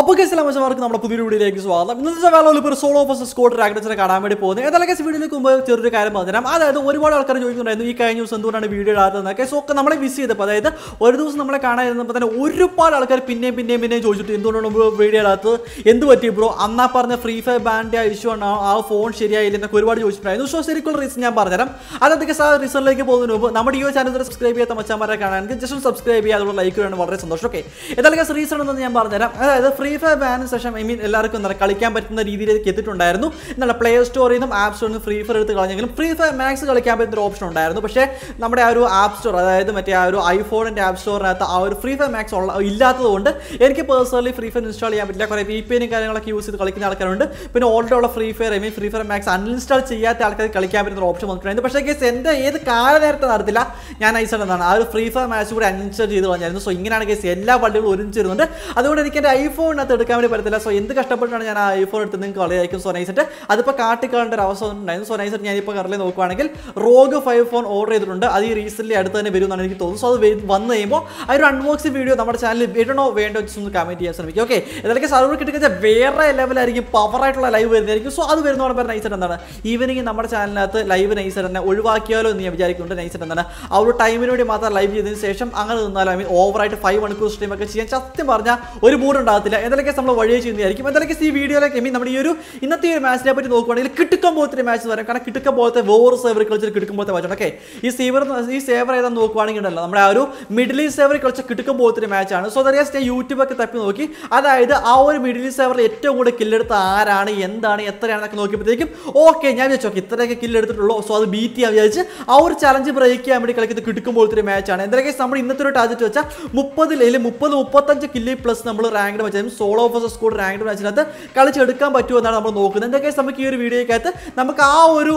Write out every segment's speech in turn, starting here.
അപ്പോൾ കേസ് എല്ലാവർക്കും നമ്മുടെ പുതിയൊരു വീഡിയോയിലേക്ക് സ്വാഗതം ഇന്നത്തെ വേളയിൽ ഒരു സോളോ ഓഫ് സ്കോഡ് റാക്കറ്റിനെ കാണാൻ വേണ്ടി പോകുന്നത് ഏതായാലും കേസ് വീഡിയോയിലേക്ക് മുമ്പ് ചെറിയൊരു കാര്യം പറഞ്ഞുതരാം അതായത് ഒരുപാട് ആൾക്കാർ ചോദിക്കുന്നുണ്ടായിരുന്നു ഈ കഴിഞ്ഞ ദിവസം എന്തുകൊണ്ടാണ് വീഡിയോ ഇടാത്തത് കേസ് ഒക്കെ നമ്മളെ മിസ് ചെയ്തപ്പോൾ അതായത് ഒരു ദിവസം നമ്മളെ കാണാതിരുന്നപ്പോൾ തന്നെ ഒരുപാട് ആൾക്കാർ പിന്നെയും പിന്നെയും പിന്നെയും ചോദിച്ചിട്ട് എന്തുകൊണ്ടാണ് വീഡിയോ ഇടാത്തത് എന്ത് പറ്റി ബ്രോ അന്നാ പറഞ്ഞ ഫ്രീ ഫയർ ബാൻഡ് ഇഷ്യൂ ആണ് ആ ഫോൺ ശരിയായില്ല എന്നൊക്കെ ഒരുപാട് ചോദിച്ചിട്ടുണ്ടായിരുന്നു സോ ശരിക്കുള്ള റീസൺ ഞാൻ പറഞ്ഞുതരാം അതായത് കേസ് ആ റീസണിലേക്ക് പോകുന്നതിന് മുമ്പ് നമ്മുടെ ഈ ചാനൽ സബ്സ്ക്രൈബ് ചെയ്യാത്ത മച്ചാന്മാരെ കാണാൻ ജസ്റ്റ് സബ്സ്ക്രൈബ് ചെയ്യുക ലൈക്ക് വേണം വളരെ സന്തോഷം ഓക്കെ ഏതായാലും കേസ് റീസൺ എന്ന് ഞാൻ പറഞ്ഞുതരാം അതായത് ഫ്രീ ഫയർ ബാനു ശേഷം ഐ മീൻ എല്ലാവർക്കും എന്താ കളിക്കാൻ പറ്റുന്ന രീതിയിലേക്ക് എത്തിയിട്ടുണ്ടായിരുന്നു എന്നാൽ പ്ലേ സ്റ്റോറിൽ നിന്നും ആപ്പ് സ്റ്റോറിൽ നിന്നും ഫ്രീ ഫയർ എടുത്ത് കളഞ്ഞെങ്കിലും ഫ്രീ ഫയർ മാക്സ് കളിക്കാൻ പറ്റുന്ന ഒരു ഓപ്ഷൻ ഉണ്ടായിരുന്നു പക്ഷേ നമ്മുടെ ആ ഒരു ആപ്പ് സ്റ്റോർ അതായത് മറ്റേ ആ ഒരു ഐഫോണിൻ്റെ ആപ്പ് സ്റ്റോറിനകത്ത് ആ ഒരു ഫ്രീ ഫയർ മാക്സ് ഉള്ള ഇല്ലാത്തതുകൊണ്ട് എനിക്ക് പേഴ്സണലി ഫ്രീ ഫയർ ഇൻസ്റ്റാൾ ചെയ്യാൻ പറ്റില്ല കുറേ വി പി എനും കാര്യങ്ങളൊക്കെ യൂസ് ചെയ്ത് കളിക്കുന്ന ആൾക്കാരുണ്ട് പിന്നെ ഓൾറെഡി ഉള്ള Free Fire I mean Free Fire Max uninstall ചെയ്യാത്ത ആൾക്കാർ കളിക്കാൻ പറ്റുന്ന ഓപ്ഷൻ വന്നിട്ടുണ്ട് പക്ഷേ കേസ് എൻ്റെ ഏത് കാലനേരത്തെ നടത്തില്ല ഞാൻ ഐസൺ എന്നാണ് ആ ഒരു ഫ്രീ ഫയർ മാച്ച് കൂടി അൺഇൻസ്റ്റാൾ ചെയ്ത് കളഞ്ഞായിരുന്നു സോ ഇങ്ങനെയാണ് കേസ് എല്ലാ വണ്ടികളും ഒരുമിച്ചിരുന്നുണ്ട് അതുകൊണ്ട് എനിക്ക് എൻ്റെ ഐഫോൺ ഫോണിനകത്ത് എടുക്കാൻ വേണ്ടി പറ്റില്ല സോ എന്ത് കഷ്ടപ്പെട്ടാണ് ഞാൻ ആ ഐഫോൺ എടുത്ത് നിങ്ങൾക്ക് കളിയായിരിക്കും സോ നൈസിട്ട് അതിപ്പോൾ കാട്ടിക്കാളേണ്ട ഒരു അവസ്ഥ ഉണ്ടായിരുന്നു സോ നൈസിട്ട് ഞാനിപ്പോൾ കറലി നോക്കുവാണെങ്കിൽ റോഗ് ഫൈവ് ഫോൺ ഓർഡർ ചെയ്തിട്ടുണ്ട് അത് ഈ റീസെൻ്റ് അടുത്ത് തന്നെ വരുമെന്നാണ് എനിക്ക് തോന്നുന്നത് സോ അത് വന്നു കഴിയുമ്പോൾ ആ ഒരു അൺബോക്സിംഗ് വീഡിയോ നമ്മുടെ ചാനലിൽ വരണോ വേണ്ടോ ജസ്റ്റ് ഒന്ന് കമൻറ്റ് ചെയ്യാൻ ശ്രമിക്കും ഓക്കെ ഇതിലൊക്കെ സർവർ കിട്ടുക വേറെ ലെവലായിരിക്കും പവറായിട്ടുള്ള ലൈവ് വരുന്നതായിരിക്കും സോ അത് വരുന്നതാണ് പറഞ്ഞ നൈസെറ്റ് എന്താണ് ഈവനിങ് നമ്മുടെ ചാനലിനകത്ത് ലൈവ് നൈസെറ്റ് തന്നെ ഒഴിവാക്കിയാലോ എന്ന് ഞാൻ വിചാരിക്കുന്നുണ്ട് നൈസെറ്റ് എന്താണ് ആ ഒരു ടൈമിന് വേണ്ടി മാത്രം ലൈവ് ചെയ്തതിന് ശേഷം അങ്ങനെ നിന്നാലും ഐ മീൻ ഓവറായിട്ട് ഫൈവ് മണിക്കൂർ സ്ട്രീം ഒക്കെ ചെയ്യാൻ സത്യം പറഞ്ഞാൽ ഒരു മൂഡ് ഉണ്ടാകത്തില്ല അറിയില്ല എന്തൊക്കെ നമ്മൾ വഴിയെ ചെയ്യുന്നതായിരിക്കും എന്തൊക്കെ ഈ വീഡിയോയിലേക്ക് മീൻ നമ്മുടെ ഈ ഒരു ഇന്നത്തെ ഒരു മാച്ചിനെ പറ്റി നോക്കുകയാണെങ്കിൽ കിട്ടുക്കാൻ പോലത്തെ മാച്ച് വരാം കാരണം കിട്ടുക്കാൻ പോകത്തെ വേറെ സേവർ കളിച്ചൊരു കിട്ടുക്കം പോകത്തെ മാച്ചാണ് ഓക്കെ ഈ സേവർ ഈ സേവർ ഏതാ നോക്കുവാണെങ്കിൽ ഉണ്ടല്ലോ നമ്മുടെ ആ ഒരു മിഡിൽ ഈ സേവർ കളിച്ച കിട്ടുക്കം മാച്ച് മാച്ചാണ് സോ അതായത് ഞാൻ യൂട്യൂബൊക്കെ തപ്പി നോക്കി അതായത് ആ ഒരു മിഡിൽ ഈ സേവറിൽ ഏറ്റവും കൂടുതൽ കില്ലെടുത്ത ആരാണ് എന്താണ് എത്രയാണെന്നൊക്കെ നോക്കിയപ്പോഴത്തേക്കും ഓക്കെ ഞാൻ വിചാരിച്ചു ഓക്കെ ഇത്രയൊക്കെ കില്ലെടുത്തിട്ടുള്ളൂ സോ അത് ബീറ്റ് ചെയ്യാൻ വിചാരിച്ച് ആ ഒരു ചലഞ്ച് ബ്രേക്ക് ചെയ്യാൻ വേണ്ടി കളിക്കുന്ന കിട്ടുക്കം പോലത്തെ മാച്ചാണ് എന്തൊക്കെ നമ്മൾ ഇന്നത്തെ ഒരു ടാർജറ്റ് വെച്ചാൽ മുപ്പതിൽ അല്ലെങ്കിൽ മുപ്പത് മുപ്പത്തഞ്ച് കില്ലി പ്ലസ് നമ്മൾ റാങ്ക്ഡ് വെച്ചാൽ മാച്ചിലും സോളോ ഓഫ് സ്കോഡ് റാങ്ക്ഡ് മാച്ചിനകത്ത് കളിച്ചെടുക്കാൻ പറ്റുമോ എന്നാണ് നമ്മൾ നോക്കുന്നത് എന്താ കേസ് നമുക്ക് ഈ ഒരു വീഡിയോക്കകത്ത് നമുക്ക് ആ ഒരു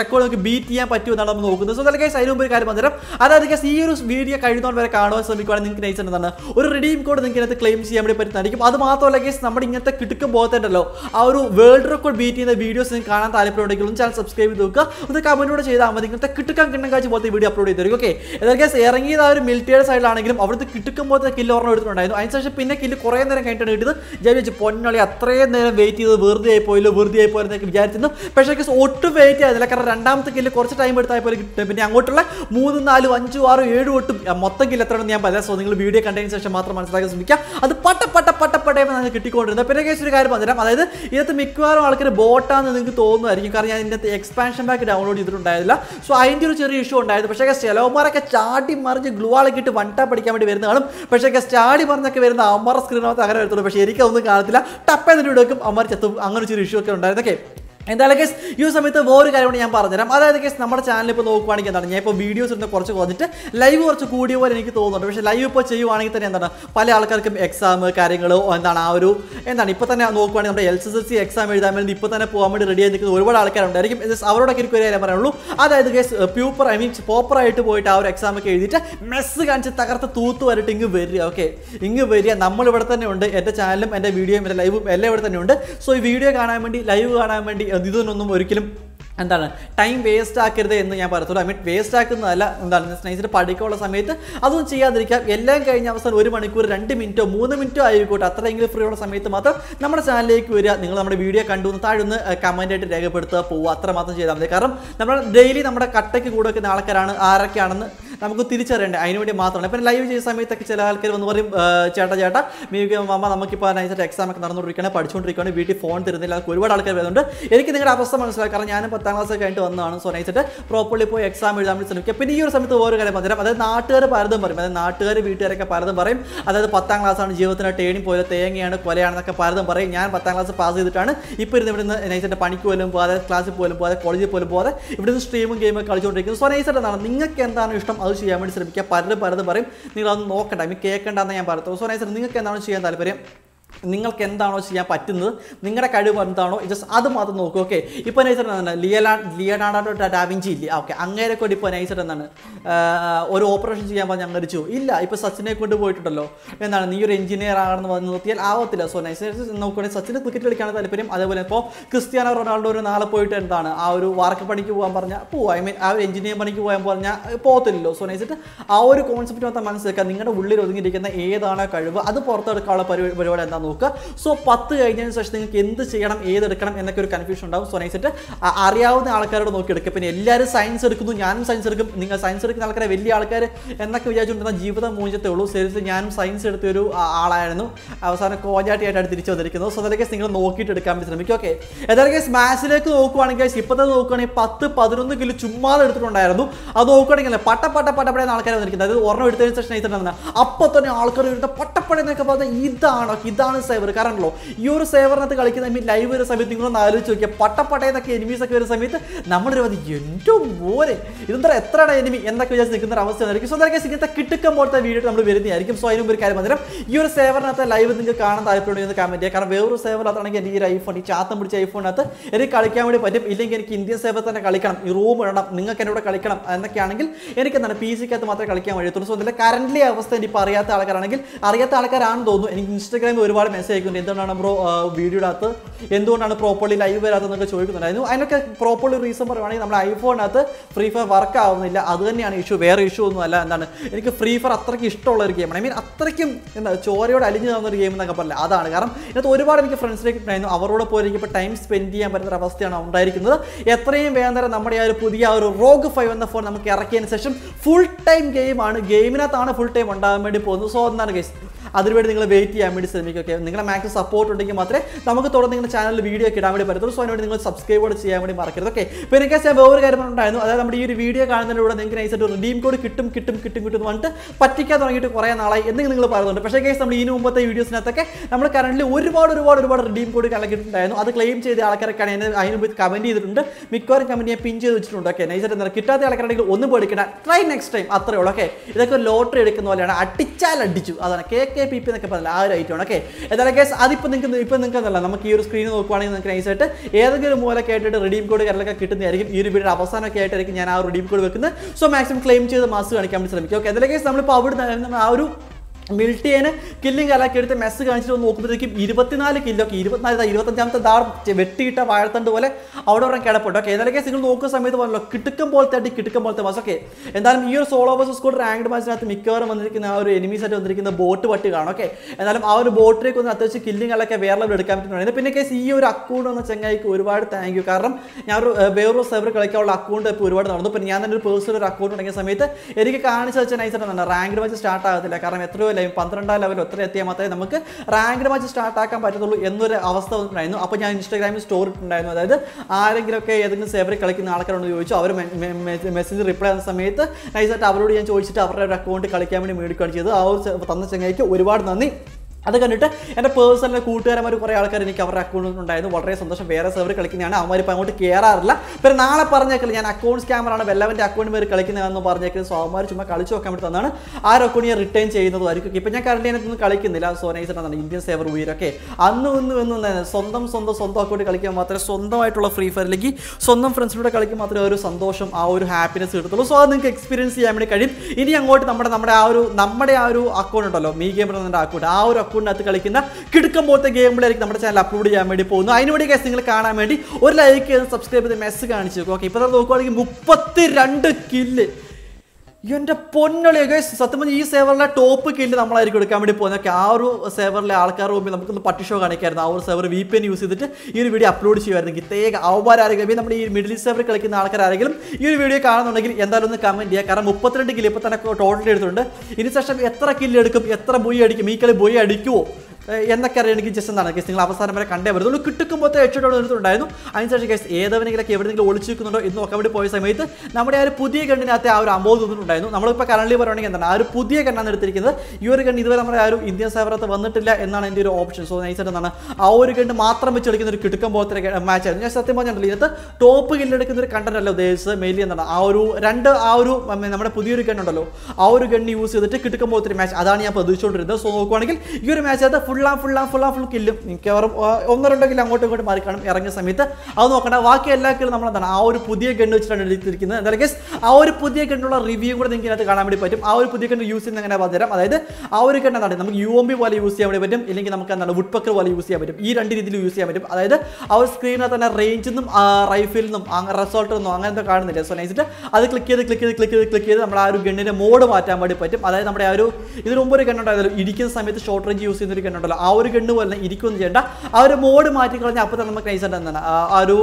റെക്കോർഡ് നമുക്ക് ബീറ്റ് ചെയ്യാൻ പറ്റുമോ എന്നാണ് നമ്മൾ നോക്കുന്നത് സോ നല്ല അതിന് മുമ്പ് ഒരു കാര്യം പറഞ്ഞു അതായത് കേസ് ഈ ഒരു വീഡിയോ കഴിയുന്നവർ വരെ കാണുവാൻ ശ്രമിക്കുകയാണെങ്കിൽ നിങ്ങൾക്ക് നൈസ് എന്നാണ് ഒരു റിഡീം കോഡ് നിങ്ങൾക്ക് ഇതിനകത്ത് ക്ലെയിം ചെയ്യാൻ വേണ്ടി പറ്റുന്നതായിരിക്കും അത് മാത്രമല്ല കേസ് നമ്മുടെ ഇങ്ങനത്തെ കിട്ടും പോകത്തേണ്ടല്ലോ ആ ഒരു വേൾഡ് റെക്കോർഡ് ബീറ്റ് ചെയ്യുന്ന വീഡിയോസ് നിങ്ങൾക്ക് കാണാൻ താല്പര്യമുണ്ടെങ്കിൽ ഒന്ന് ചാനൽ സബ്സ്ക്രൈബ് ചെയ്ത് നോക്കുക ഒന്ന് കമൻറ്റോടെ ചെയ്താൽ മതി ഇങ്ങനത്തെ കിട്ടുക്കാൻ കിണ്ണം കാഴ്ച പോലത്തെ വീഡിയോ അപ്ലോഡ് ചെയ്തിരിക്കും ഓക്കെ ഏതായാലും കേസ് ഇറങ്ങിയത് ആ ഒരു മിലിറ്റേഴ്സ് ആയിട്ടാണെങ്കിലും അവിടുത്തെ കിട്ടുമ്പോൾ കില്ല് ഓർമ്മ എടുത്തിട്ടുണ്ടായിരുന്നു അതിനുശേഷം പിന്നെ കില്ല് കുറേ നേരം കഴിഞ്ഞിട്ടാണ് കിട്ടിയത് ഞാൻ പൊന്നളി അത്രയും നേരം വെയിറ്റ് ചെയ്ത് വെറുതെ ആയി പോയല്ലോ വെറുതെ ആയി പോയെന്നൊക്കെ വിചാരിച്ചിരുന്നു പക്ഷേ ഒട്ടും വെയിറ്റ് ചെയ്തില്ല കാരണം രണ്ടാമത്തെ കില്ല് കുറച്ച് ടൈം എടുത്താൽ പോലെ കിട്ടും പിന്നെ അങ്ങോട്ടുള്ള മൂന്ന് നാലും അഞ്ചും ആറും ഏഴും ഒട്ടും മൊത്തം കില്ല് എത്രയാണെന്ന് ഞാൻ പറയാം സോ നിങ്ങൾ വീഡിയോ കണ്ടതിന് ശേഷം മാത്രം മനസ്സിലാക്കാൻ ശ്രമിക്കുക അത് പട്ട പട്ട പട്ട പട്ടയെ നിങ്ങൾ കിട്ടിക്കൊണ്ടിരുന്നത് പിന്നെ കേസ് ഒരു കാര്യം പറഞ്ഞുതരാം അതായത് ഇതിനകത്ത് മിക്കവാറും ആൾക്കാർ ബോട്ടാന്ന് നിങ്ങൾക്ക് തോന്നുമായിരിക്കും കാരണം ഞാൻ ഇതിനകത്ത് എക്സ്പാൻഷൻ പാക്ക് ഡൗൺലോഡ് ചെയ്തിട്ടുണ്ടായിരുന്നില്ല സോ അതിൻ്റെ ഒരു ചെറിയ ഇഷ്യൂ ഉണ്ടായിരുന്നു പക്ഷേ ചെലവന്മാരൊക്കെ ചാടി മറിഞ്ഞ് ഗ്ലൂ ആളെ കിട്ടി വൺ ടാപ്പ് അടിക്കാൻ വേണ്ടി വരുന്ന കാണും പക്ഷേ സ്റ്റാഡി പറഞ്ഞൊക്കെ വരുന്ന അമ്മറ സ്ക്രീനകത്ത് അങ്ങനെ വരത്തുള്ളൂ പക്ഷേ എനിക്കതൊന്നും കാണത്തില്ല ടപ്പെന്നിട്ട് എടുക്കും അമ്മ ചത്തും അങ്ങനെ ഒരു ഇഷ്യൂ ഒക്കെ ഉണ്ടായിരുന്നൊക്കെ എന്തായാലും കേസ് ഈ സമയത്ത് വേറൊരു കാര്യം ഞാൻ പറഞ്ഞുതരാം അതായത് കേസ് നമ്മുടെ ചാനൽ ഇപ്പോൾ നോക്കുവാണെങ്കിൽ എന്താണ് ഞാൻ ഇപ്പോൾ വീഡിയോസ് ഇരുന്ന് കുറച്ച് കുറഞ്ഞിട്ട് ലൈവ് കുറച്ച് കൂടിയ പോലെ എനിക്ക് തോന്നുന്നുണ്ട് പക്ഷേ ലൈവ് ഇപ്പോൾ ചെയ്യുവാണെങ്കിൽ തന്നെ എന്താണ് പല ആൾക്കാർക്കും എക്സാം കാര്യങ്ങളോ എന്താണ് ആ ഒരു എന്താണ് ഇപ്പോൾ തന്നെ നോക്കുവാണെങ്കിൽ നമ്മുടെ എൽ എസ് സി എക്സാം എഴുതാൻ വേണ്ടി ഇപ്പോൾ തന്നെ പോകാൻ വേണ്ടി റെഡി ആയി നിൽക്കുന്ന ഒരുപാട് ആൾക്കാരുണ്ടായിരിക്കും അവരോടൊക്കെ എനിക്ക് ഒരു കാര്യം പറയുള്ളൂ അതായത് കേസ് പ്യൂപ്പർ ഐ മീൻസ് ആയിട്ട് പോയിട്ട് ആ ഒരു എക്സാം ഒക്കെ എഴുതിയിട്ട് മെസ്സ് കാണിച്ച് തകർത്ത് തൂത്ത് വരട്ട് ഇങ്ങ് വരിക ഓക്കെ ഇങ്ങ് വരിക നമ്മളിവിടെ തന്നെ ഉണ്ട് എൻ്റെ ചാനലും എൻ്റെ വീഡിയോയും എൻ്റെ ലൈവും എല്ലാം ഇവിടെ തന്നെ ഉണ്ട് സോ ഈ വീഡിയോ കാണാൻ വേണ്ടി ലൈവ് കാണാൻ വേണ്ടി ഇതിനൊന്നും ഒരിക്കലും എന്താണ് ടൈം വേസ്റ്റ് ആക്കരുത് എന്ന് ഞാൻ പറയത്തുള്ളൂ ഐ മീൻ വേസ്റ്റ് ആക്കുന്നതല്ല എന്താണ് സ്നേഹിച്ചിട്ട് പഠിക്കാനുള്ള സമയത്ത് അതൊന്നും ചെയ്യാതിരിക്കാം എല്ലാം കഴിഞ്ഞ അവസാനം ഒരു മണിക്കൂർ രണ്ട് മിനിറ്റോ മൂന്ന് മിനിറ്റോ ആയിക്കോട്ടെ അത്രയെങ്കിലും ഫ്രീ ഉള്ള സമയത്ത് മാത്രം നമ്മുടെ ചാനലിലേക്ക് വരിക നിങ്ങൾ നമ്മുടെ വീഡിയോ കണ്ടു ഒന്ന് താഴൊന്ന് കമൻറ്റായിട്ട് രേഖപ്പെടുത്തുക പോവുക അത്ര മാത്രം ചെയ്താൽ മതി കാരണം നമ്മൾ ഡെയിലി നമ്മുടെ കട്ടയ്ക്ക് കൂടെ വയ്ക്കുന്ന ആൾക്കാരാണ് ആരൊക്കെയാണെന്ന് നമുക്ക് തിരിച്ചറിയണ്ടേ അതിന് വേണ്ടി മാത്രമാണ് ഇപ്പം ലൈവ് ചെയ്യുന്ന സമയത്തൊക്കെ ചില ആൾക്കാർ വന്ന് പറയും ചേട്ടാ ചേട്ടാ മീക മാമ നമുക്കിപ്പോൾ നൈസായിട്ട് എക്സാം ഒക്കെ നടന്നുകൊണ്ടിരിക്കുകയാണ് പഠിച്ചുകൊണ്ടിരിക്കുകയാണ് വീട്ടിൽ ഫോൺ തരുന്നില്ല ഒരുപാട് ആൾക്കാർ വരുന്നുണ്ട് എനിക്ക് നിങ്ങളുടെ അവസ്ഥ മനസ്സിലായി കാരണം ഞാനും പത്താം ക്ലാസ് ഒക്കെ ആയിട്ട് വന്നതാണ് സോ നൈസായിട്ട് പ്രോപ്പർലി പോയി എക്സാം എഴുതാൻ വേണ്ടി ശ്രമിക്കുക പിന്നെ ഈ ഒരു സമയത്ത് ഓരോ കാര്യം പറഞ്ഞു അതായത് നാട്ടുകാർ പലതും പറയും അതായത് നാട്ടുകാർ വീട്ടുകാരൊക്കെ പലതും പറയും അതായത് പത്താം ക്ലാസ്സാണ് ജീവിതത്തിന് ടേണിംഗ് പോലെ തേങ്ങയാണ് കൊലയാണെന്നൊക്കെ പലതും പറയും ഞാൻ പത്താം ക്ലാസ് പാസ് ചെയ്തിട്ടാണ് ഇപ്പോൾ ഇരുന്ന് ഇവിടുന്ന് നൈസായിട്ട് പണിക്ക് പോലും പോകാതെ ക്ലാസ്സിൽ പോലും പോകാതെ കോളേജിൽ പോലും പോകാതെ ഇവിടുന്ന് സ്ട്രീമും ഗെയിമൊക്കെ കളിച്ചുകൊണ്ടിരിക്കുന്നു സോ നൈസായിട്ട് നിങ്ങൾക്ക് എന്താണ് ഇഷ്ടം അത് ചെയ്യാൻ വേണ്ടി ശ്രമിക്കുക പലരും പലതും പറയും നിങ്ങളതൊന്നും നോക്കണ്ട മീൻ കേൾക്കണ്ടെന്ന് ഞാൻ പറഞ്ഞു സോ നൈസർ നിങ്ങൾക്ക് എന്താണ് ചെയ്യാൻ താല്പര്യം നിങ്ങൾക്ക് എന്താണോ ചെയ്യാൻ പറ്റുന്നത് നിങ്ങളുടെ കഴിവ് എന്താണോ ജസ്റ്റ് അത് മാത്രം നോക്കും ഓക്കെ ഇപ്പൊ നൈസർ എന്താണ് ലിയലാ ലിയഡാഡോ ഡാവിഞ്ചി ഇല്ല ഓക്കെ അങ്ങേരെ കൊണ്ട് ഇപ്പൊ നൈസർ എന്താണ് ഒരു ഓപ്പറേഷൻ ചെയ്യാൻ പറഞ്ഞ് അങ്ങനെ ചെയ്യും ഇല്ല ഇപ്പൊ സച്ചിനെ കൊണ്ട് പോയിട്ടുണ്ടല്ലോ എന്താണ് നീ ഒരു എഞ്ചിനീയർ ആണെന്ന് പറഞ്ഞ് നോക്കിയാൽ ആവത്തില്ല സോ നൈസർ നോക്കുകയാണെങ്കിൽ സച്ചിന് ക്രിക്കറ്റ് കളിക്കാൻ താല്പര്യം അതേപോലെ ഇപ്പോൾ ക്രിസ്ത്യാനോ റൊണാൾഡോ ഒരു നാളെ പോയിട്ട് എന്താണ് ആ ഒരു വാർക്ക് പണിക്ക് പോകാൻ പറഞ്ഞാൽ പോവാം ഐ മീൻ ആ ഒരു എഞ്ചിനീയർ പണിക്ക് പോകാൻ പറഞ്ഞാൽ പോകത്തില്ലല്ലോ സോ നൈസിട്ട് ആ ഒരു കോൺസെപ്റ്റ് മാത്രം മനസ്സിലാക്കുക നിങ്ങളുടെ ഉള്ളിൽ ഒതുങ്ങിയിരിക്കുന്ന ഏതാണ് കഴിവ് അത് പുറത്തെടുക്കാനുള്ള പരിപാടി എന്താണെന്ന് നോക്കുക സോ പത്ത് കഴിഞ്ഞതിന് ശേഷം നിങ്ങൾക്ക് എന്ത് ചെയ്യണം ഏതെടുക്കണം എന്നൊക്കെ ഒരു കൺഫ്യൂഷൻ ഉണ്ടാവും സോ നൈസെറ്റ് അറിയാവുന്ന ആൾക്കാരോട് നോക്കി എടുക്കുക പിന്നെ എല്ലാവരും സയൻസ് എടുക്കുന്നു ഞാനും സയൻസ് എടുക്കും നിങ്ങൾ സയൻസ് എടുക്കുന്ന ആൾക്കാരെ വലിയ ആൾക്കാർ എന്നൊക്കെ വിചാരിച്ചുകൊണ്ടിരുന്ന ജീവിതം മൂഞ്ചത്തേ ഉള്ളൂ ശരിക്കും ഞാനും സയൻസ് എടുത്തൊരു ഒരു ആളായിരുന്നു അവസാനം കോജാട്ടിയായിട്ടാണ് തിരിച്ചു വന്നിരിക്കുന്നത് സോ അതൊക്കെ നിങ്ങൾ നോക്കിയിട്ട് എടുക്കാൻ ശ്രമിക്കും ഓക്കെ ഏതായാലും കേസ് മാത്സിലേക്ക് നോക്കുവാണെങ്കിൽ ഇപ്പോഴത്തെ നോക്കുകയാണെങ്കിൽ പത്ത് പതിനൊന്ന് കിലോ ചുമ്മാതെ എടുത്തിട്ടുണ്ടായിരുന്നു അത് നോക്കുകയാണെങ്കിൽ പട്ട പട്ട പട്ടപ്പടയാണ് ആൾക്കാരെ വന്നിരിക്കുന്നത് അത് ഓർമ്മ എടുത്തതിന് ശേഷം നൈസെറ്റ് അപ്പോൾ തന്നെ ആൾക്കാർ പട്ടപ്പടയെന്നൊക്കെ പറഞ്ഞാൽ ഇതാണോ ഇതാണ് ഇതാണ് സേവർ കാരണമല്ലോ ഈ ഒരു സേവറിനകത്ത് കളിക്കുന്ന മീൻ ലൈവ് വരുന്ന സമയത്ത് നിങ്ങളൊന്ന് ആലോചിച്ച് നോക്കിയാൽ പട്ടപ്പട്ടയെന്നൊക്കെ ഒക്കെ വരുന്ന സമയത്ത് നമ്മളൊരു മതി എൻ്റെ പോലെ ഇതെന്താ എത്രയാണ് എനിമി എന്നൊക്കെ വിചാരിച്ച് നിൽക്കുന്ന ഒരു അവസ്ഥയായിരിക്കും സോ അതൊക്കെ ഇങ്ങനത്തെ കിട്ടുക്കം പോലത്തെ വീഡിയോ നമ്മൾ വരുന്നതായിരിക്കും സോ അതിനും ഒരു കാര്യം മാത്രം ഈ ഒരു സേവറിനകത്ത് ലൈവ് നിങ്ങൾക്ക് കാണാൻ താല്പര്യമുണ്ടോ എന്ന് കമൻറ്റ് ചെയ്യുക കാരണം വേറൊരു സേവറിനകത്താണെങ്കിൽ എനിക്ക് ഈ ഒരു ഐഫോൺ ഈ ചാത്തം പിടിച്ച ഐഫോണിനകത്ത് എനിക്ക് കളിക്കാൻ വേണ്ടി പറ്റും ഇല്ലെങ്കിൽ എനിക്ക് ഇന്ത്യൻ സേവർ തന്നെ കളിക്കണം ഈ റൂം ഇടണം നിങ്ങൾക്ക് എന്നോട് കളിക്കണം എന്നൊക്കെയാണെങ്കിൽ എനിക്ക് എന്താണ് പി സിക്കകത്ത് മാത്രമേ കളിക്കാൻ വഴിയത്തുള്ളൂ സോ അതിൻ്റെ കറൻ്റ് അവസ്ഥ എനിക്ക് അറിയാത്ത ആൾക്കാരാണെങ്കിൽ അറിയാത്ത ആൾക്കാരാണെന്ന് തോന്നുന്നു എനിക്ക് ഇൻസ്റ്റാഗ്രാമിൽ ഒരുപാട് ഒരുപാട് മെസ്സേജ് അയക്കുന്നുണ്ട് എന്തുകൊണ്ടാണ് ബ്രോ വീഡിയോയുടെ അകത്ത് എന്തുകൊണ്ടാണ് പ്രോപ്പർലി ലൈവ് വരാത്തതെന്നൊക്കെ ചോദിക്കുന്നുണ്ടായിരുന്നു അതിനൊക്കെ പ്രോപ്പർലി റീസൺ പറയുകയാണെങ്കിൽ നമ്മുടെ ഐഫോണിനകത്ത് ഫ്രീ ഫയർ വർക്ക് ആവുന്നില്ല അത് തന്നെയാണ് ഇഷ്യൂ വേറെ ഇഷ്യൂ ഒന്നും അല്ല എന്താണ് എനിക്ക് ഫ്രീ ഫയർ അത്രയ്ക്ക് ഇഷ്ടമുള്ള ഒരു ഗെയിമാണ് ഐ മീൻ അത്രയ്ക്കും എന്താ ചോരയോട് അലിഞ്ഞു തന്ന ഒരു ഗെയിം എന്നൊക്കെ പറയില്ല അതാണ് കാരണം ഇതിനകത്ത് ഒരുപാട് എനിക്ക് ഫ്രണ്ട്സിലേക്ക് ഉണ്ടായിരുന്നു അവരോട് പോയി എനിക്ക് ഇപ്പോൾ ടൈം സ്പെൻഡ് ചെയ്യാൻ പറ്റുന്ന അവസ്ഥയാണ് ഉണ്ടായിരിക്കുന്നത് എത്രയും വേഗം നമ്മുടെ ആ ഒരു പുതിയ ഒരു റോഗ് ഫൈവ് എന്ന ഫോൺ നമുക്ക് ഇറക്കിയതിന് ശേഷം ഫുൾ ടൈം ഗെയിമാണ് ഗെയിമിനകത്താണ് ഫുൾ ടൈം ഉണ്ടാകാൻ വേണ്ടി പോകുന്നത് സോ എന്താണ് കേസ് അതിനുവേണ്ടി നിങ്ങൾ വെയിറ്റ് ചെയ്യാൻ വേണ്ടി ശ്രമിക്കുക നിങ്ങളുടെ മാക്സിമം സപ്പോർട്ട് ഉണ്ടെങ്കിൽ മാത്രമേ നമുക്ക് തുടർന്ന് നിങ്ങളുടെ ചാനലിൽ വീഡിയോ ഒക്കെ ഇടാൻ വേണ്ടി പറ്റത്തുള്ളൂ സോ അതിനുവേണ്ടി നിങ്ങൾ സബ്സ്ക്രൈബ് കൂടെ ചെയ്യാൻ വേണ്ടി മറക്കരുത് ഓക്കെ പിന്നെ കേസ് ഞാൻ വേറൊരു കാര്യം ഉണ്ടായിരുന്നു അതായത് നമ്മുടെ ഈ ഒരു വീഡിയോ കാണുന്നതിലൂടെ നിങ്ങൾക്ക് നൈസായിട്ട് ഡീം കോഡ് കിട്ടും കിട്ടും കിട്ടും കിട്ടും എന്ന് പറഞ്ഞിട്ട് പറ്റിക്കാൻ തുടങ്ങിയിട്ട് കുറേ നാളായി എന്തെങ്കിലും നിങ്ങൾ പറയുന്നുണ്ട് പക്ഷേ കേസ് നമ്മൾ ഈ മുമ്പത്തെ വീഡിയോസിനകത്തൊക്കെ നമ്മൾ കറൻറ്റ്ലി ഒരുപാട് ഒരുപാട് ഒരുപാട് ഡീം കോഡ് കലക്കിയിട്ടുണ്ടായിരുന്നു അത് ക്ലെയിം ചെയ്ത ആൾക്കാരൊക്കെയാണ് എന്നെ അതിന് മുമ്പ് കമൻറ്റ് ചെയ്തിട്ടുണ്ട് മിക്കവാറും കമൻറ്റ് ഞാൻ പിൻ ചെയ്ത് വെച്ചിട്ടുണ്ട് ഓക്കെ നൈസായിട്ട് എന്താ കിട്ടാത്ത ആൾക്കാരുണ്ടെങ്കിൽ ഒന്നും പേടിക്കണം ട്രൈ നെക്സ്റ്റ് ടൈം അത്രേ ഉള്ളൂ ഓക്കെ ഇതൊക്കെ ലോട്ടറി എടുക്കുന്ന പോലെയാണ് അടിച്ചാൽ അടിച്ചു അതാണ് കെ കെ പി പി എന്നൊക്കെ പറഞ്ഞില്ല ആ ഒരു ഐറ്റം ആണ് ഓക്കെ എന്തായാലും കേസ് അതിപ്പോൾ നിങ്ങൾക്ക് ഇപ്പോൾ നിങ്ങൾക്ക് എന്നല്ല നമുക്ക് ഈ ഒരു സ്ക്രീൻ നോക്കുവാണെങ്കിൽ നിങ്ങൾക്ക് നൈസായിട്ട് ഏതെങ്കിലും മൂലൊക്കെ ആയിട്ട് റെഡീം കോഡ് കാര്യങ്ങളൊക്കെ കിട്ടുന്നതായിരിക്കും ഈ ഒരു വീട് അവസാനമൊക്കെ ആയിട്ടായിരിക്കും ഞാൻ ആ റെഡീം കോഡ് വെക്കുന്നത് സോ മാക്സിമം ക്ലെയിം ചെയ്ത് മാസ്ക് കാണിക്കാൻ വേണ്ടി ശ്രമിക്കും ഓക്കെ എന്തായാലും കേസ് നമ്മളിപ്പോൾ അവിടെ ആ ഒരു മിൽട്ടിയേനെ കില്ലിംഗ് അലാക്കി എടുത്ത് മെസ്സ് കാണിച്ചിട്ട് ഒന്ന് നോക്കുമ്പോഴത്തേക്കും ഇരുപത്തിനാല് കില്ലൊക്കെ ഇരുപത്തിനാല് ഇരുപത്തഞ്ചാമത്തെ ദാർ വെട്ടിയിട്ട വാഴത്തണ്ട് പോലെ അവിടെ ഒരെണ്ണം കിടപ്പുണ്ട് ഓക്കെ ഏതൊക്കെ നിങ്ങൾ നോക്കുന്ന സമയത്ത് പറഞ്ഞല്ലോ കിട്ടുക്കം പോലത്തെ അടി കിട്ടുക്കം പോലത്തെ ബസ് ഓക്കെ എന്തായാലും ഈ ഒരു സോളോ ബസ് സ്കൂൾ റാങ്ക്ഡ് മാച്ചിനകത്ത് മിക്കവാറും വന്നിരിക്കുന്ന ആ ഒരു എനിമീസായിട്ട് വന്നിരിക്കുന്ന ബോട്ട് പട്ടി കാണും ഓക്കെ എന്നാലും ആ ഒരു ബോട്ടിലേക്ക് ഒന്ന് അത്യാവശ്യം കില്ലിംഗ് അലൊക്കെ വേറെ ലെവൽ എടുക്കാൻ പറ്റുന്നുണ്ട് പിന്നെ കേസ് ഈ ഒരു അക്കൗണ്ട് വന്ന ചെങ്ങായിക്ക് ഒരുപാട് താങ്ക് യു കാരണം ഞാൻ ഒരു വേറൊരു സെർവർ കളിക്കാനുള്ള അക്കൗണ്ട് ഇപ്പോൾ ഒരുപാട് നടന്നു പിന്നെ ഞാൻ തന്നെ ഒരു പേഴ്സണൽ ഒരു അക്കൗണ്ട് തുടങ്ങിയ സമയത്ത് എനിക്ക് കാണിച്ചു വെച്ചാൽ നൈസായിട്ട് റാങ്ക്ഡ് മാച്ച് സ്റ്റാർട്ട് ആകത്തില്ല കാരണം എത്രയോ ലെവലും പന്ത്രണ്ടാം ലെവലും എത്ര എത്തിയാൽ മാത്രമേ നമുക്ക് റാങ്ക്ഡ് മാച്ച് സ്റ്റാർട്ട് ആക്കാൻ പറ്റത്തുള്ളൂ എന്നൊരു അവസ്ഥ വന്നിട്ടുണ്ടായിരുന്നു അപ്പോൾ ഞാൻ ഇൻസ്റ്റാഗ്രാമിൽ സ്റ്റോറി ഇട്ടുണ്ടായിരുന്നു അതായത് ആരെങ്കിലുമൊക്കെ ഏതെങ്കിലും സേവറി കളിക്കുന്ന ആൾക്കാരോട് ചോദിച്ചു അവർ മെസ്സേജ് റിപ്ലൈ ചെയ്യുന്ന സമയത്ത് നൈസായിട്ട് അവരോട് ഞാൻ ചോദിച്ചിട്ട് അവരുടെ ഒരു അക്കൗണ്ട് കളിക്കാൻ വേണ്ടി മേടിക്കുകയാണ് ചെയ്തത് ആ ഒരു തന്ന ചങ്ങായിക്ക് ഒരുപാട് നന്ദി അത് കണ്ടിട്ട് എൻ്റെ പേഴ്സണൽ കൂട്ടുകാരന്മാർ കുറേ ആൾക്കാർ എനിക്ക് അവരുടെ അക്കൗണ്ടിൽ ഉണ്ടായിരുന്നു വളരെ സന്തോഷം വേറെ സെർവർ കളിക്കുന്നതാണ് അവന്മാർ ഇപ്പോൾ അങ്ങോട്ട് കയറാറില്ല പിന്നെ നാളെ പറഞ്ഞേക്കില്ല ഞാൻ അക്കൗണ്ട് സ്കാമറാണ് വെല്ലവൻ്റെ അക്കൗണ്ട് പേര് കളിക്കുന്നതെന്ന് പറഞ്ഞേക്കുന്നത് സോമാർ ചുമ്മാ കളിച്ച് നോക്കാൻ വേണ്ടി തന്നാണ് ആ ഒരു അക്കൗണ്ട് ഞാൻ റിട്ടേൺ ചെയ്യുന്നതും ആയിരിക്കും ഇപ്പം ഞാൻ കറണ്ട് അതിനകത്തൊന്നും കളിക്കുന്നില്ല സോ എന്നാണ് ഇന്ത്യൻ സേവർ ഉയരൊക്കെ അന്നും ഇന്നും എന്നും സ്വന്തം സ്വന്തം സ്വന്തം അക്കൗണ്ട് കളിക്കാൻ മാത്രമേ സ്വന്തമായിട്ടുള്ള ഫ്രീ അല്ലെങ്കിൽ സ്വന്തം ഫ്രണ്ട്സിലൂടെ കളിക്കാൻ മാത്രമേ ഒരു സന്തോഷം ആ ഒരു ഹാപ്പിനെസ് കിട്ടത്തുള്ളൂ സോ അത് നിങ്ങൾക്ക് എക്സ്പീരിയൻസ് ചെയ്യാൻ വേണ്ടി കഴിയും ഇനി അങ്ങോട്ട് നമ്മുടെ നമ്മുടെ ആ ഒരു നമ്മുടെ ആ ഒരു അക്കൗണ്ട് ഉണ്ടല്ലോ മീ ഗെയിം എന്ന അക്കൗണ്ട് ആ ഒരു അക്കൗണ്ടിനകത്ത് കളിക്കുന്ന കിടക്കം പോലത്തെ ഗെയിമിലായിരിക്കും നമ്മുടെ ചാനൽ അപ്ലോഡ് ചെയ്യാൻ വേണ്ടി പോകുന്നു അതിനുവേണ്ടി കേസ് നിങ്ങൾ കാണാൻ വേണ്ടി ഒരു ലൈക്ക് ചെയ്ത് സബ്സ്ക്രൈബ് ചെയ്ത് മെസ്സ് കാണിച്ചു ഓക്കെ ഇപ്പോൾ നോക്കുവാണെങ്കിൽ മുപ്പത്തി രണ്ട് കില്ല് എൻ്റെ പൊന്നളി ഗൈസ് സത്യം പറഞ്ഞാൽ ഈ സേവറിലെ ടോപ്പ് കിട്ടി നമ്മളായിരിക്കും എടുക്കാൻ വേണ്ടി പോകുന്നതൊക്കെ ആ ഒരു സേവറിലെ ആൾക്കാരുടെ മുമ്പിൽ നമുക്കൊന്ന് പട്ടി ഷോ കാണിക്കായിരുന്നു ആ ഒരു server V P N use ചെയ്തിട്ട് ഈ ഒരു വീഡിയോ അപ്ലോഡ് ചെയ്യുമായിരുന്നെങ്കിൽ തേക ആവുമാരാരെങ്കിലും നമ്മുടെ ഈ മിഡിൽ സെവർ കളിക്കുന്ന ആൾക്കാരെങ്കിലും ഈ ഒരു വീഡിയോ കാണുന്നുണ്ടെങ്കിൽ എന്തായാലും ഒന്ന് കമൻറ്റ് ചെയ്യുക കാരണം മുപ്പത്തിരണ്ട് കിലോ ഇപ്പോൾ തന്നെ ടോട്ടൽ എടുത്തിട്ടുണ്ട് ഇതിനുശേഷം എത്ര കില്ലെടുക്കും എത്ര ബൊയ് അടിക്കും ഈ കളി ബൊയ് അടിക്കുമോ എന്നൊക്കെ അറിയാം എനിക്ക് ജസ്റ്റ് എന്താണ് കേസ് നിങ്ങൾ അവസാനം വരെ കണ്ടേ വരുന്നുള്ളൂ കിട്ടുമ്പോഴത്തെ എച്ചിട്ട് എടുത്തിട്ടുണ്ടായിരുന്നു അതിനുശേഷം കേസ് ഏതവനെങ്കിലൊക്കെ എവിടെയെങ്കിലും ഒളിച്ചിരിക്കുന്നുണ്ടോ എന്ന് നോക്കാൻ വേണ്ടി പോയ സമയത്ത് നമ്മുടെ ആ ഒരു പുതിയ കണ്ണിനകത്ത് ആ ഒരു അമോദ് തന്നിട്ടുണ്ടായിരുന്നു നമ്മളിപ്പോൾ കറണ്ട്ലി പറയുകയാണെങ്കിൽ എന്താണ് ആ ഒരു പുതിയ കണ്ണാണ് എടുത്തിരിക്കുന്നത് ഈ ഒരു കണ്ണ് ഇതുവരെ നമ്മുടെ ആ ഒരു ഇന്ത്യൻ സേവനത്ത് വന്നിട്ടില്ല എന്നാണ് എൻ്റെ ഒരു ഓപ്ഷൻ സോ നൈസായിട്ട് എന്താണ് ആ ഒരു കണ്ണ് മാത്രം വെച്ച് കളിക്കുന്ന ഒരു കിട്ടുക്കം പോലത്തെ മാച്ച് ആയിരുന്നു ഞാൻ സത്യം പറഞ്ഞിട്ടില്ല ഇതിനകത്ത് ടോപ്പ് കില്ലെടുക്കുന്ന ഒരു കണ്ടന്റ് അല്ല ഉദ്ദേശിച്ചത് മെയിൻലി എന്താണ് ആ ഒരു രണ്ട് ആ ഒരു നമ്മുടെ പുതിയൊരു ഗണ്ണുണ്ടല്ലോ ആ ഒരു ഗണ്ണ് യൂസ് ചെയ്തിട്ട് കിട്ടുക്കുമ്പോൾ ഒത്തിരി മാച്ച് അതാണ് ഞാൻ പ്രതീക്ഷിച്ചുകൊണ്ടിരുന്നത് സോ നോക്കുവാണെങ്കിൽ ഈ ഒരു മാച്ച് ഫുൾ ഫുള്ളാ ഫുള്ളാ ഫുള്ളാ ഫുൾ കില്ലും മിക്കവാറും ഒന്നോ രണ്ടോ കിലോ അങ്ങോട്ടും ഇങ്ങോട്ടും മാറി കാണും ഇറങ്ങിയ സമയത്ത് അത് നോക്കണ്ട ബാക്കി എല്ലാ കിലും നമ്മൾ എന്താണ് ആ ഒരു പുതിയ ഗണ്ണ് വെച്ചിട്ടാണ് എടുത്തിരിക്കുന്നത് എന്തായാലും ഗസ് ആ ഒരു പുതിയ ഗണ്ണുള്ള റിവ്യൂ കൂടെ നിങ്ങൾക്ക് ഇതിനകത്ത് കാണാൻ വേണ്ടി പറ്റും ആ ഒരു പുതിയ ഗണ്ണ് യൂസ് ചെയ്യുന്ന എങ്ങനെ പറഞ്ഞുതരാം അതായത് ആ ഒരു ഗണ്ണ് എന്താണ് നമുക്ക് യു എം ബി പോലെ യൂസ് ചെയ്യാൻ വേണ്ടി പറ്റും ഇല്ലെങ്കിൽ നമുക്ക് എന്താണ് വുഡ് പക്കർ പോലെ യൂസ് ചെയ്യാൻ പറ്റും ഈ രണ്ട് രീതിയിൽ യൂസ് ചെയ്യാൻ പറ്റും അതായത് ആ ഒരു സ്ക്രീനിൽ തന്നെ റേഞ്ചിൽ നിന്നും റൈഫിൽ നിന്നും റിസോൾട്ടിൽ നിന്നും അങ്ങനത്തെ കാണുന്നില്ല സോ നൈസിട്ട് അത് ക്ലിക്ക് ചെയ്ത് ക്ലിക്ക് ചെയ്ത് ക്ലിക്ക് ചെയ്ത് ക്ലിക്ക് ചെയ്ത് നമ്മുടെ ആ ഒരു ഗണ്ണിൻ്റെ മോഡ് മാറ്റാൻ വേണ്ടി പറ്റും അതായത് നമ്മുടെ ആ ഒരു ഇതിനു മുമ്പ് ഒരു ഗണ്ണുണ്ടായിരുന്നു ഇരിക്കുന്ന സമയത്ത് ഷോർട്ട് റേഞ്ച് യൂസ് ചെയ്യുന്ന ഒരു ഗണ്ണുണ്ട് ഉണ്ടല്ലോ ആ ഒരു ഗണ്ണ് പോലെ ഇരിക്കുകയൊന്നും ചെയ്യേണ്ട ആ ഒരു മോഡ് മാറ്റി കളഞ്ഞാൽ അപ്പോൾ തന്നെ നമുക്ക് നൈസായിട്ട് എന്താണ് ആ ഒരു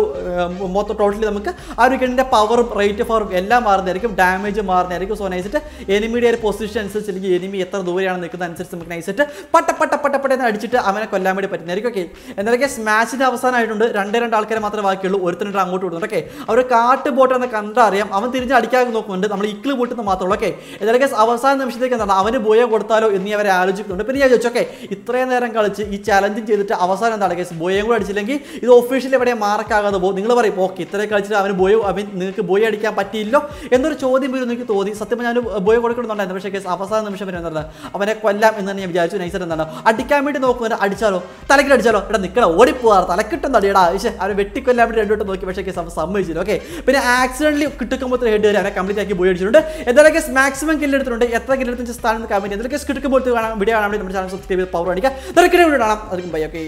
മൊത്തം ടോട്ടലി നമുക്ക് ആ ഒരു ഗണ്ണിൻ്റെ പവറും റേറ്റ് ഓഫ് പവറും എല്ലാം മാറുന്നതായിരിക്കും ഡാമേജ് മാറുന്നതായിരിക്കും സോ നൈസിട്ട് എനിമിയുടെ ഒരു പൊസിഷൻ അനുസരിച്ച് അല്ലെങ്കിൽ എനിമി എത്ര ദൂരെയാണ് നിൽക്കുന്നത് അനുസരിച്ച് നമുക്ക് നൈസിട്ട് പട്ട പട്ട പട്ട പട്ട എന്ന് അടിച്ചിട്ട് അവനെ കൊല്ലാൻ വേണ്ടി പറ്റുന്നതായിരിക്കും ഓക്കെ എന്നാലൊക്കെ സ്മാഷിൻ്റെ അവസാനമായിട്ടുണ്ട് രണ്ട് രണ്ട് ആൾക്കാരെ മാത്രമേ ബാക്കിയുള്ളൂ ഒരുത്തിനിട്ട് അങ്ങോട്ട് വിടുന്നുണ്ട് ഓക്കെ അവർ കാട്ട് ബോട്ട് എന്ന് കണ്ടറിയാം അവൻ തിരിഞ്ഞ് അടിക്കാൻ നോക്കുന്നുണ്ട് നമ്മൾ ഇക്കിള് പൊട്ടുന്ന മാത്രമേ ഉള്ളൂ ഓക്കെ എന്നാലൊക്കെ അവസാന നിമിഷത്തേക്ക് എന്താണ് അവന് ബോയ കൊടുത്താലോ എന്നീ അവരെ ആലോചിക്കുന്നുണ്ട് പിന്നെ ഞാൻ ഓക്കെ ഇത്രയും നേരം കളിച്ച് ഈ ചലഞ്ചും ചെയ്തിട്ട് അവസാനം എന്താണ് കേസ് ബോയും കൂടെ അടിച്ചില്ലെങ്കിൽ ഇത് ഒഫീഷ്യലി എവിടെ മാർക്കാകാതെ പോകും നിങ്ങൾ പറയും ഓക്കെ ഇത്രയും കളിച്ചിട്ട് അവന് ബോയോ അവൻ നിങ്ങൾക്ക് ബോയ് അടിക്കാൻ പറ്റിയില്ലോ എന്നൊരു ചോദ്യം വരും എനിക്ക് തോന്നി സത്യം ഞാൻ ബോയ് കൊടുക്കണമെന്നുണ്ടായിരുന്നു പക്ഷേ കേസ് അവസാന നിമിഷം വരെ എന്താണ് അവനെ കൊല്ലാം എന്ന് ഞാൻ വിചാരിച്ചു നൈസർ എന്താണ് അടിക്കാൻ വേണ്ടി നോക്കുമ്പോൾ അടിച്ചാലോ തലക്കിട്ട് അടിച്ചാലോ ഇവിടെ നിൽക്കണം ഓടിപ്പോവാറ് തലക്കിട്ടും തടിയടാ പക്ഷേ അവനെ വെട്ടിക്കൊല്ലാൻ വേണ്ടി രണ്ടു വട്ടം നോക്കി പക്ഷേ കേസ് അവൻ സമ്മതിച്ചില്ല ഓക്കെ പിന്നെ ആക്സിഡന്റലി കിട്ടുക്കുമ്പോൾ ഹെഡ് വരെ അവനെ കംപ്ലീറ്റ് ആക്കി ബോയ് അടിച്ചിട്ടുണ്ട് എന്തായാലും കേസ് മാക്സിമം കില്ലെടുത്തിട്ടുണ്ട് എത്ര കില്ലെടുത്തിട്ട് സ്ഥാനം കമന്റ് കേസ് കിട്ടുമ്പോൾ കാണാൻ വീഡിയോ കാണാൻ വേണ്ടി നമ്മുടെ ചാനൽ സബ്സ്ക്രൈബ് ചെയ്ത് പവർ അടിക്കുക നിറക്കിടെ വീട് കാണാം അതും ബൈ ഓക്കേ